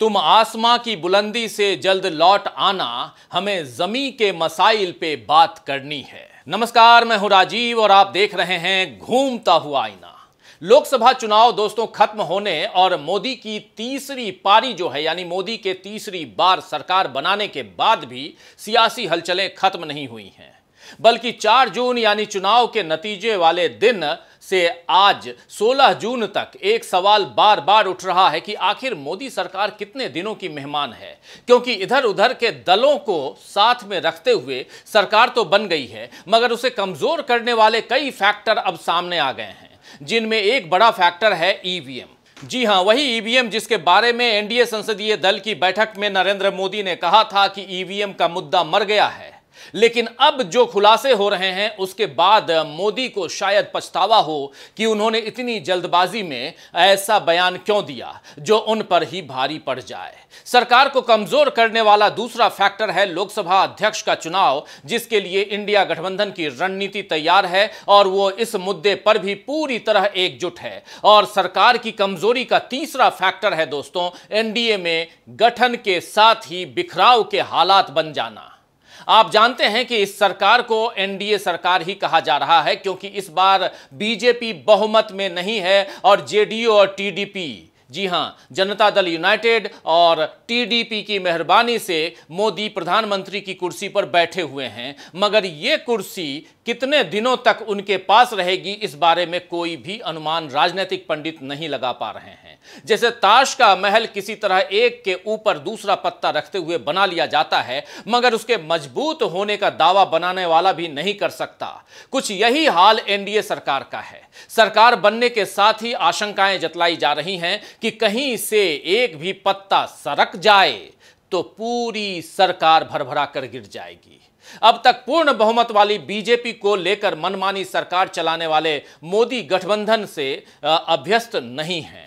तुम आसमां की बुलंदी से जल्द लौट आना हमें जमी के मसाइल पे बात करनी है नमस्कार मैं हूं राजीव और आप देख रहे हैं घूमता हुआ आईना लोकसभा चुनाव दोस्तों खत्म होने और मोदी की तीसरी पारी जो है यानी मोदी के तीसरी बार सरकार बनाने के बाद भी सियासी हलचलें खत्म नहीं हुई हैं बल्कि 4 जून यानी चुनाव के नतीजे वाले दिन से आज 16 जून तक एक सवाल बार बार उठ रहा है कि आखिर मोदी सरकार कितने दिनों की मेहमान है क्योंकि इधर उधर के दलों को साथ में रखते हुए सरकार तो बन गई है मगर उसे कमजोर करने वाले कई फैक्टर अब सामने आ गए हैं जिनमें एक बड़ा फैक्टर है ईवीएम e जी हां वही ईवीएम e जिसके बारे में एनडीए संसदीय दल की बैठक में नरेंद्र मोदी ने कहा था कि ईवीएम e का मुद्दा मर गया है लेकिन अब जो खुलासे हो रहे हैं उसके बाद मोदी को शायद पछतावा हो कि उन्होंने इतनी जल्दबाजी में ऐसा बयान क्यों दिया जो उन पर ही भारी पड़ जाए सरकार को कमजोर करने वाला दूसरा फैक्टर है लोकसभा अध्यक्ष का चुनाव जिसके लिए इंडिया गठबंधन की रणनीति तैयार है और वो इस मुद्दे पर भी पूरी तरह एकजुट है और सरकार की कमजोरी का तीसरा फैक्टर है दोस्तों एनडीए में गठन के साथ ही बिखराव के हालात बन जाना आप जानते हैं कि इस सरकार को एनडीए सरकार ही कहा जा रहा है क्योंकि इस बार बीजेपी बहुमत में नहीं है और जेडीयू और टीडीपी जी हाँ जनता दल यूनाइटेड और टीडीपी की मेहरबानी से मोदी प्रधानमंत्री की कुर्सी पर बैठे हुए हैं मगर ये कुर्सी कितने दिनों तक उनके पास रहेगी इस बारे में कोई भी अनुमान राजनीतिक पंडित नहीं लगा पा रहे हैं जैसे ताश का महल किसी तरह एक के ऊपर दूसरा पत्ता रखते हुए बना लिया जाता है मगर उसके मजबूत होने का दावा बनाने वाला भी नहीं कर सकता कुछ यही हाल एनडीए सरकार का है सरकार बनने के साथ ही आशंकाएं जतलाई जा रही हैं कि कहीं से एक भी पत्ता सरक जाए तो पूरी सरकार भरभरा कर गिर जाएगी अब तक पूर्ण बहुमत वाली बीजेपी को लेकर मनमानी सरकार चलाने वाले मोदी गठबंधन से अभ्यस्त नहीं है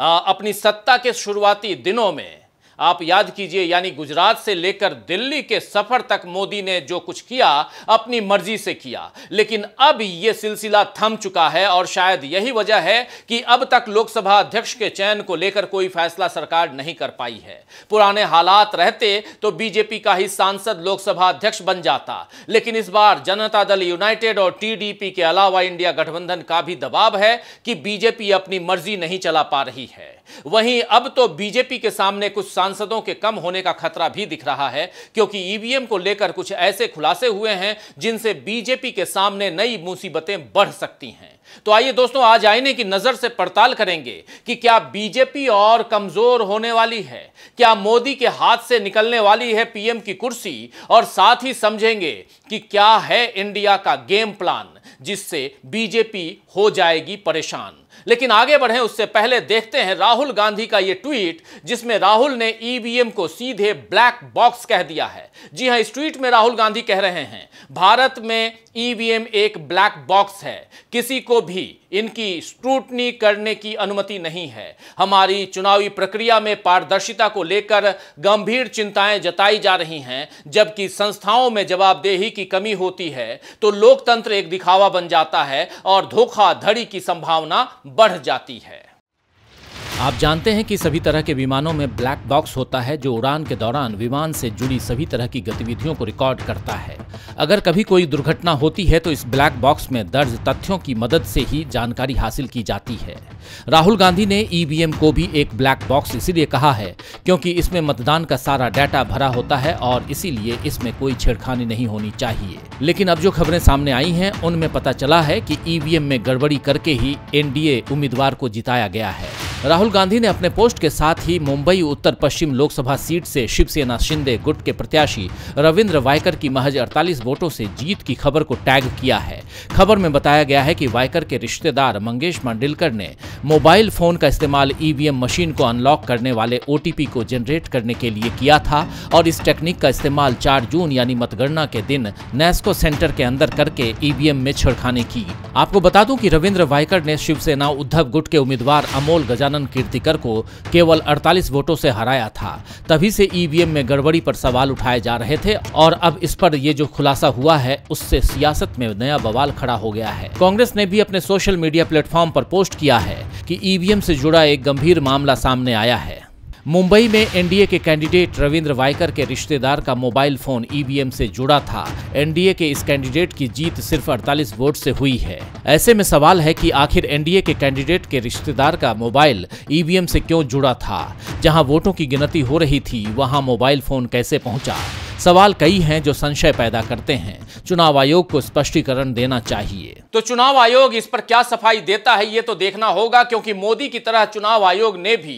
अपनी सत्ता के शुरुआती दिनों में आप याद कीजिए यानी गुजरात से लेकर दिल्ली के सफर तक मोदी ने जो कुछ किया अपनी मर्जी से किया लेकिन अब यह सिलसिला थम चुका है और शायद यही वजह है कि अब तक लोकसभा अध्यक्ष के चयन को लेकर कोई फैसला सरकार नहीं कर पाई है पुराने हालात रहते तो बीजेपी का ही सांसद लोकसभा अध्यक्ष बन जाता लेकिन इस बार जनता दल यूनाइटेड और टीडीपी के अलावा इंडिया गठबंधन का भी दबाव है कि बीजेपी अपनी मर्जी नहीं चला पा रही है वहीं अब तो बीजेपी के सामने कुछ सांसदों के कम होने का खतरा भी दिख रहा है क्योंकि ईवीएम को लेकर कुछ ऐसे खुलासे हुए हैं जिनसे बीजेपी के सामने नई मुसीबतें बढ़ सकती हैं तो आइए दोस्तों आज आईने की नजर से पड़ताल करेंगे कि क्या बीजेपी और कमजोर होने वाली है क्या मोदी के हाथ से निकलने वाली है पीएम की कुर्सी और साथ ही समझेंगे कि क्या है इंडिया का गेम प्लान जिससे बीजेपी हो जाएगी परेशान लेकिन आगे बढ़े उससे पहले देखते हैं राहुल गांधी का यह ट्वीट जिसमें राहुल ने ईवीएम e को सीधे ब्लैक बॉक्स कह दिया है जी हां इस ट्वीट में राहुल गांधी कह रहे हैं भारत में ईवीएम e एक ब्लैक बॉक्स है किसी को भी इनकी स्क्रूटनी करने की अनुमति नहीं है हमारी चुनावी प्रक्रिया में पारदर्शिता को लेकर गंभीर चिंताएं जताई जा रही हैं जबकि संस्थाओं में जवाबदेही की कमी होती है तो लोकतंत्र एक दिखावा बन जाता है और धोखाधड़ी की संभावना बढ़ जाती है आप जानते हैं कि सभी तरह के विमानों में ब्लैक बॉक्स होता है जो उड़ान के दौरान विमान से जुड़ी सभी तरह की गतिविधियों को रिकॉर्ड करता है अगर कभी कोई दुर्घटना होती है तो इस ब्लैक बॉक्स में दर्ज तथ्यों की मदद से ही जानकारी हासिल की जाती है राहुल गांधी ने ईवीएम e को भी एक ब्लैक बॉक्स इसीलिए कहा है क्योंकि इसमें मतदान का सारा डाटा भरा होता है और इसीलिए इसमें कोई छेड़खानी नहीं होनी चाहिए लेकिन अब जो खबरें सामने आई हैं उनमें पता चला है कि ईवीएम e में गड़बड़ी करके ही एनडीए उम्मीदवार को जिताया गया है राहुल गांधी ने अपने पोस्ट के साथ ही मुंबई उत्तर पश्चिम लोकसभा सीट से शिवसेना शिंदे गुट के प्रत्याशी रविंद्र वायकर की महज 48 वोटों से जीत की खबर को टैग किया है खबर में बताया गया है कि वायकर के रिश्तेदार मंगेश मांडिलकर ने मोबाइल फोन का इस्तेमाल ईवीएम मशीन को अनलॉक करने वाले ओटीपी को जनरेट करने के लिए किया था और इस टेक्निक का इस्तेमाल 4 जून यानी मतगणना के दिन नेस्को सेंटर के अंदर करके ईवीएम में छिड़खाने की आपको बता दूं कि रविंद्र वाइकर ने शिवसेना उद्धव गुट के उम्मीदवार अमोल गजानन कीर्तिकर को केवल अड़तालीस वोटों से हराया था तभी से ईवीएम में गड़बड़ी पर सवाल उठाए जा रहे थे और अब इस पर ये जो खुलासा हुआ है उससे सियासत में नया बवाल खड़ा हो गया है कांग्रेस ने भी अपने सोशल मीडिया प्लेटफॉर्म पर पोस्ट किया है कि ईवीएम से जुड़ा एक गंभीर मामला सामने आया है मुंबई में एनडीए के कैंडिडेट रविंद्र वाइकर के रिश्तेदार का मोबाइल फोन ईवीएम से जुड़ा था एनडीए के इस कैंडिडेट की जीत सिर्फ 48 वोट से हुई है ऐसे में सवाल है कि आखिर एनडीए के कैंडिडेट के रिश्तेदार का मोबाइल ईवीएम से क्यों जुड़ा था जहां वोटों की गिनती हो रही थी वहां मोबाइल फोन कैसे पहुंचा सवाल कई हैं जो संशय पैदा करते हैं चुनाव आयोग को स्पष्टीकरण देना चाहिए तो चुनाव आयोग इस पर क्या सफाई देता है ये तो देखना होगा क्योंकि मोदी की तरह चुनाव आयोग ने भी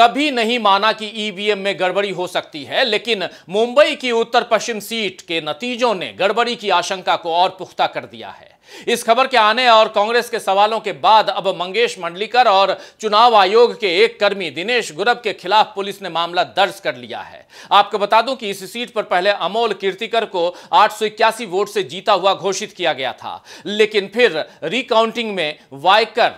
कभी नहीं माना कि ईवीएम में गड़बड़ी हो सकती है लेकिन मुंबई की उत्तर पश्चिम सीट के नतीजों ने गड़बड़ी की आशंका को और पुख्ता कर दिया है इस खबर के आने और कांग्रेस के सवालों के बाद अब मंगेश मंडलीकर और चुनाव आयोग के एक कर्मी दिनेश गुरब के खिलाफ पुलिस ने मामला दर्ज कर लिया है आपको बता दूं कि इस सीट पर पहले अमोल कीर्तिकर को आठ वोट से जीता हुआ घोषित किया गया था लेकिन फिर रिकाउंटिंग में वायकर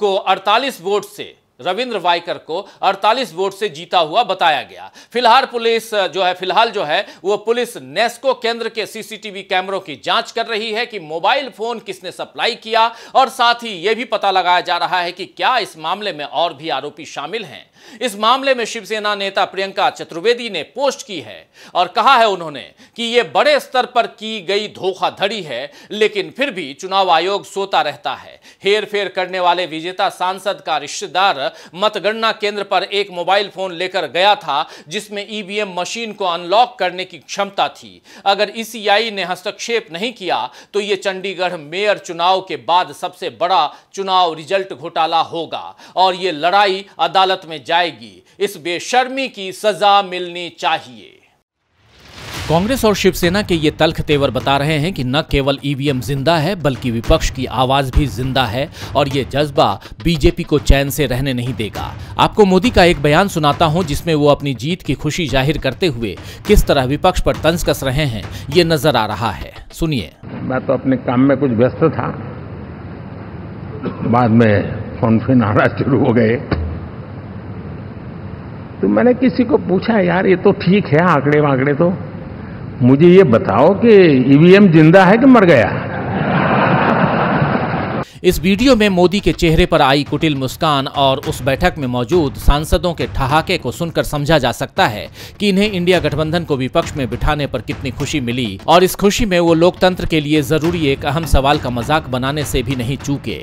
को 48 वोट से रविंद्र वाइकर को 48 वोट से जीता हुआ बताया गया फिलहाल पुलिस जो है फिलहाल जो है वो पुलिस नेस्को केंद्र के सीसीटीवी कैमरों की जांच कर रही है कि मोबाइल फोन किसने सप्लाई किया और साथ ही यह भी पता लगाया जा रहा है कि क्या इस मामले में और भी आरोपी शामिल हैं इस मामले में शिवसेना नेता प्रियंका चतुर्वेदी ने पोस्ट की है और कहा है उन्होंने कि यह बड़े स्तर पर की गई धोखाधड़ी है लेकिन फिर भी चुनाव आयोग सोता रहता है हेर फेर करने वाले विजेता सांसद का रिश्तेदार मतगणना केंद्र पर एक मोबाइल फोन लेकर गया था जिसमें ईवीएम मशीन को अनलॉक करने की क्षमता थी अगर ईसीआई ने हस्तक्षेप नहीं किया तो यह चंडीगढ़ मेयर चुनाव के बाद सबसे बड़ा चुनाव रिजल्ट घोटाला होगा और यह लड़ाई अदालत में जाएगी इस बेशर्मी की सजा मिलनी चाहिए कांग्रेस और शिवसेना के ये तल्ख तेवर बता रहे हैं कि न केवल ईवीएम जिंदा है बल्कि विपक्ष की आवाज भी जिंदा है और ये जज्बा बीजेपी को चैन से रहने नहीं देगा आपको मोदी का एक बयान सुनाता हूं जिसमें वो अपनी जीत की खुशी जाहिर करते हुए किस तरह विपक्ष पर तंज कस रहे हैं ये नजर आ रहा है सुनिए मैं तो अपने काम में कुछ व्यस्त था बाद में फोन फिन आना शुरू हो गए तो मैंने किसी को पूछा यार ये तो ठीक है आंकड़े वाकड़े तो मुझे ये बताओ कि ईवीएम e जिंदा है कि मर गया इस वीडियो में मोदी के चेहरे पर आई कुटिल मुस्कान और उस बैठक में मौजूद सांसदों के ठहाके को सुनकर समझा जा सकता है कि इन्हें इंडिया गठबंधन को विपक्ष में बिठाने पर कितनी खुशी मिली और इस खुशी में वो लोकतंत्र के लिए जरूरी एक अहम सवाल का मजाक बनाने से भी नहीं चूके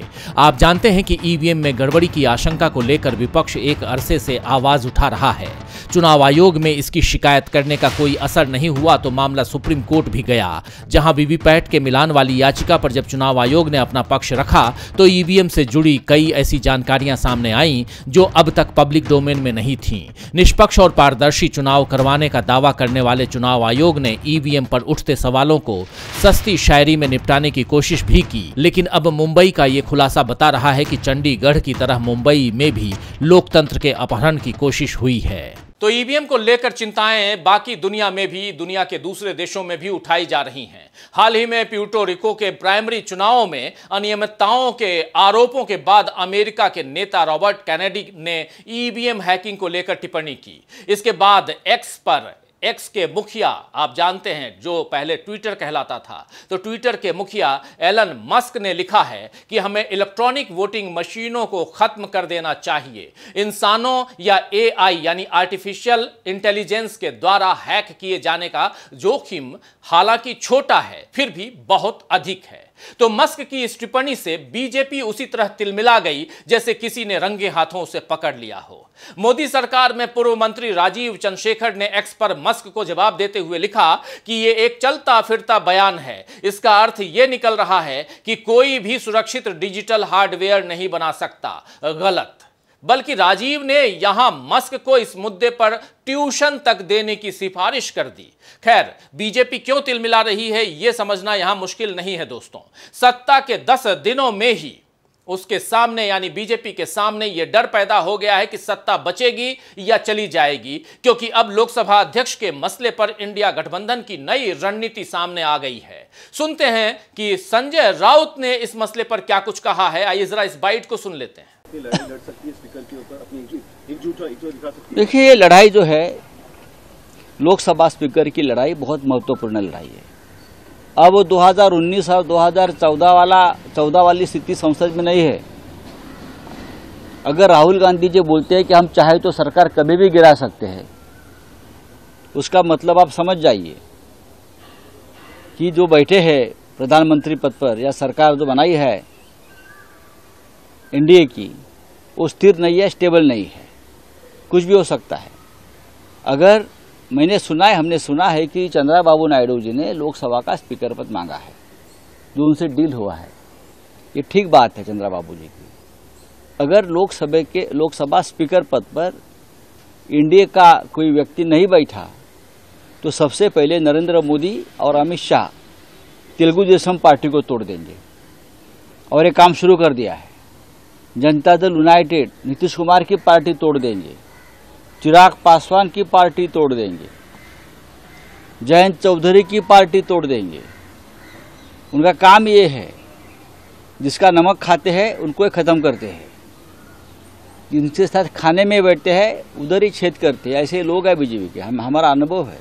आप जानते हैं कि ईवीएम में गड़बड़ी की आशंका को लेकर विपक्ष एक अरसे से आवाज उठा रहा है चुनाव आयोग में इसकी शिकायत करने का कोई असर नहीं हुआ तो मामला सुप्रीम कोर्ट भी गया जहां वीवीपैट के मिलान वाली याचिका पर जब चुनाव आयोग ने अपना पक्ष रखा तो ईवीएम e से जुड़ी कई ऐसी जानकारियां सामने आईं जो अब तक पब्लिक डोमेन में नहीं थीं। निष्पक्ष और पारदर्शी चुनाव करवाने का दावा करने वाले चुनाव आयोग ने ईवीएम e पर उठते सवालों को सस्ती शायरी में निपटाने की कोशिश भी की लेकिन अब मुंबई का ये खुलासा बता रहा है कि चंडीगढ़ की तरह मुंबई में भी लोकतंत्र के अपहरण की कोशिश हुई है तो ईवीएम e को लेकर चिंताएं बाकी दुनिया में भी दुनिया के दूसरे देशों में भी उठाई जा रही हैं हाल ही में प्यूटो रिको के प्राइमरी चुनावों में अनियमितताओं के आरोपों के बाद अमेरिका के नेता रॉबर्ट कैनेडी ने ईवीएम e हैकिंग को लेकर टिप्पणी की इसके बाद एक्स पर एक्स के मुखिया आप जानते हैं जो पहले ट्विटर कहलाता था तो ट्विटर के मुखिया एलन मस्क ने लिखा है कि हमें इलेक्ट्रॉनिक वोटिंग मशीनों को खत्म कर देना चाहिए इंसानों या एआई यानी आर्टिफिशियल इंटेलिजेंस के द्वारा हैक किए जाने का जोखिम हालांकि छोटा है फिर भी बहुत अधिक है तो मस्क की इस टिप्पणी से बीजेपी उसी तरह तिलमिला गई जैसे किसी ने रंगे हाथों से पकड़ लिया हो मोदी सरकार में पूर्व मंत्री राजीव चंद्रशेखर ने एक्स पर मस्क मास्क को जवाब देते हुए लिखा कि यह एक चलता फिरता बयान है इसका अर्थ यह निकल रहा है कि कोई भी सुरक्षित डिजिटल हार्डवेयर नहीं बना सकता गलत बल्कि राजीव ने यहां मस्क को इस मुद्दे पर ट्यूशन तक देने की सिफारिश कर दी खैर बीजेपी क्यों तिलमिला रही है यह समझना यहां मुश्किल नहीं है दोस्तों सत्ता के दस दिनों में ही उसके सामने यानी बीजेपी के सामने यह डर पैदा हो गया है कि सत्ता बचेगी या चली जाएगी क्योंकि अब लोकसभा अध्यक्ष के मसले पर इंडिया गठबंधन की नई रणनीति सामने आ गई है सुनते हैं कि संजय राउत ने इस मसले पर क्या कुछ कहा है आइए जरा इस बाइट को सुन लेते हैं देखिए ये लड़ाई जो है लोकसभा स्पीकर की लड़ाई बहुत महत्वपूर्ण लड़ाई है अब 2019 और 2014 वाला चौदह वाली स्थिति संसद में नहीं है अगर राहुल गांधी जी बोलते हैं कि हम चाहे तो सरकार कभी भी गिरा सकते हैं उसका मतलब आप समझ जाइए कि जो बैठे हैं प्रधानमंत्री पद पर या सरकार जो बनाई है एनडीए की वो स्थिर नहीं है स्टेबल नहीं है कुछ भी हो सकता है अगर मैंने सुना है हमने सुना है कि चंद्रा बाबू नायडू जी ने लोकसभा का स्पीकर पद मांगा है जो उनसे डील हुआ है ये ठीक बात है चंद्रा बाबू जी की अगर लोकसभा के लोकसभा स्पीकर पद पर इंडिया का कोई व्यक्ति नहीं बैठा तो सबसे पहले नरेंद्र मोदी और अमित शाह तेलुगु देशम पार्टी को तोड़ देंगे और ये काम शुरू कर दिया है जनता दल यूनाइटेड नीतीश कुमार की पार्टी तोड़ देंगे चिराग पासवान की पार्टी तोड़ देंगे जयंत चौधरी की पार्टी तोड़ देंगे उनका काम ये है जिसका नमक खाते हैं उनको ख़त्म करते हैं जिनके साथ खाने में बैठते हैं उधर ही छेद करते हैं ऐसे लोग हैं बीजेपी के हम हमारा अनुभव है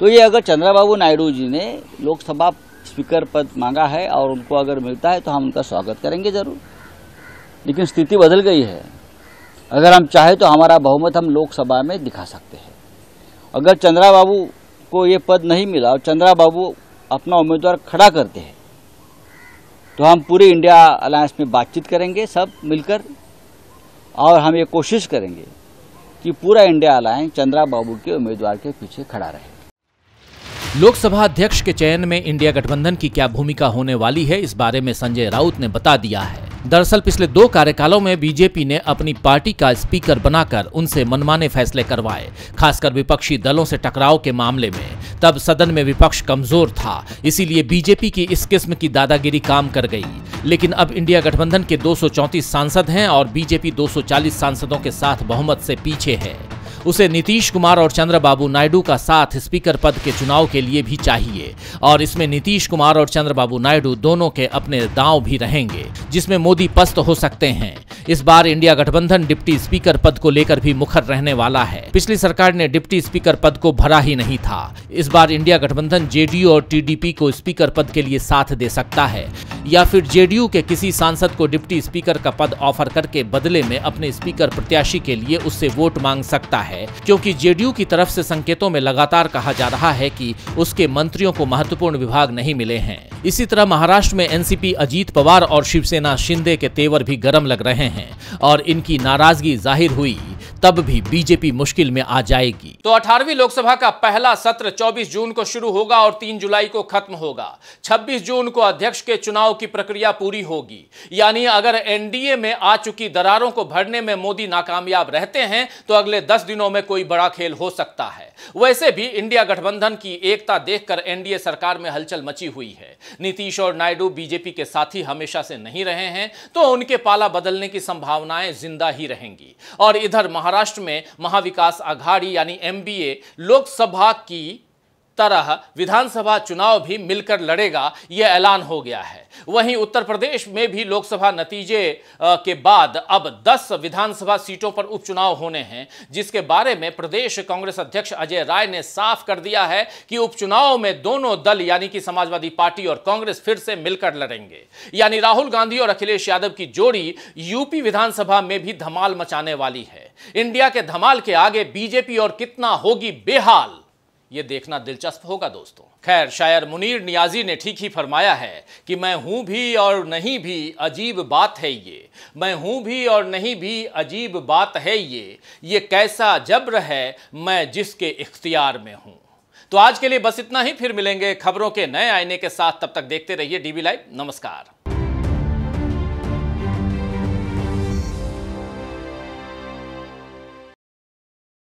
तो ये अगर चंद्राबाबू नायडू जी ने लोकसभा स्पीकर पद मांगा है और उनको अगर मिलता है तो हम उनका स्वागत करेंगे ज़रूर लेकिन स्थिति बदल गई है अगर हम चाहे तो हमारा बहुमत हम लोकसभा में दिखा सकते हैं अगर चंद्रा बाबू को ये पद नहीं मिला और चंद्रा बाबू अपना उम्मीदवार खड़ा करते हैं तो हम पूरे इंडिया अलायंस में बातचीत करेंगे सब मिलकर और हम ये कोशिश करेंगे कि पूरा इंडिया अलायंस चंद्रा बाबू के उम्मीदवार के पीछे खड़ा रहे लोकसभा अध्यक्ष के चयन में इंडिया गठबंधन की क्या भूमिका होने वाली है इस बारे में संजय राउत ने बता दिया है दरअसल पिछले दो कार्यकालों में बीजेपी ने अपनी पार्टी का स्पीकर बनाकर उनसे मनमाने फैसले करवाए खासकर विपक्षी दलों से टकराव के मामले में तब सदन में विपक्ष कमजोर था इसीलिए बीजेपी की इस किस्म की दादागिरी काम कर गई लेकिन अब इंडिया गठबंधन के दो सांसद हैं और बीजेपी 240 सांसदों के साथ बहुमत से पीछे है उसे नीतीश कुमार और चंद्रबाबू नायडू का साथ स्पीकर पद के चुनाव के लिए भी चाहिए और इसमें नीतीश कुमार और चंद्रबाबू नायडू दोनों के अपने दांव भी रहेंगे जिसमें मोदी पस्त हो सकते हैं इस बार इंडिया गठबंधन डिप्टी स्पीकर पद को लेकर भी मुखर रहने वाला है पिछली सरकार ने डिप्टी स्पीकर पद को भरा ही नहीं था इस बार इंडिया गठबंधन जेडीयू और टीडीपी को स्पीकर पद के लिए साथ दे सकता है या फिर जेडीयू के किसी सांसद को डिप्टी स्पीकर का पद ऑफर करके बदले में अपने स्पीकर प्रत्याशी के लिए उससे वोट मांग सकता है है क्योंकि जेडीयू की तरफ से संकेतों में लगातार कहा जा रहा है कि उसके मंत्रियों को महत्वपूर्ण विभाग नहीं मिले हैं इसी तरह महाराष्ट्र में एनसीपी अजीत पवार और शिवसेना शिंदे के तेवर भी गर्म लग रहे हैं और इनकी नाराजगी जाहिर हुई तब भी बीजेपी मुश्किल में आ जाएगी तो 18वीं लोकसभा का पहला सत्र 24 जून को शुरू होगा और 3 जुलाई को खत्म होगा 26 जून को अध्यक्ष के चुनाव की प्रक्रिया पूरी होगी यानी अगर एनडीए में आ चुकी दरारों को भरने में मोदी नाकामयाब रहते हैं तो अगले 10 दिनों दिनों में कोई बड़ा खेल हो सकता है वैसे भी इंडिया गठबंधन की एकता देखकर एनडीए सरकार में हलचल मची हुई है नीतीश और नायडू बीजेपी के साथी हमेशा से नहीं रहे हैं तो उनके पाला बदलने की संभावनाएं जिंदा ही रहेंगी और इधर महाराष्ट्र में महाविकास आघाड़ी यानी एमबीए लोकसभा की तरह विधानसभा चुनाव भी मिलकर लड़ेगा यह ऐलान हो गया है वहीं उत्तर प्रदेश में भी लोकसभा नतीजे के बाद अब 10 विधानसभा सीटों पर उपचुनाव होने हैं जिसके बारे में प्रदेश कांग्रेस अध्यक्ष अजय राय ने साफ कर दिया है कि उपचुनाव में दोनों दल यानी कि समाजवादी पार्टी और कांग्रेस फिर से मिलकर लड़ेंगे यानी राहुल गांधी और अखिलेश यादव की जोड़ी यूपी विधानसभा में भी धमाल मचाने वाली है इंडिया के धमाल के आगे बीजेपी और कितना होगी बेहाल ये देखना दिलचस्प होगा दोस्तों खैर शायर मुनीर नियाजी ने ठीक ही फरमाया है कि मैं हूँ भी और नहीं भी अजीब बात है ये मैं हूँ भी और नहीं भी अजीब बात है ये ये कैसा जब्र है मैं जिसके इख्तियार में हूँ तो आज के लिए बस इतना ही फिर मिलेंगे खबरों के नए आईने के साथ तब तक देखते रहिए डीबी लाइव नमस्कार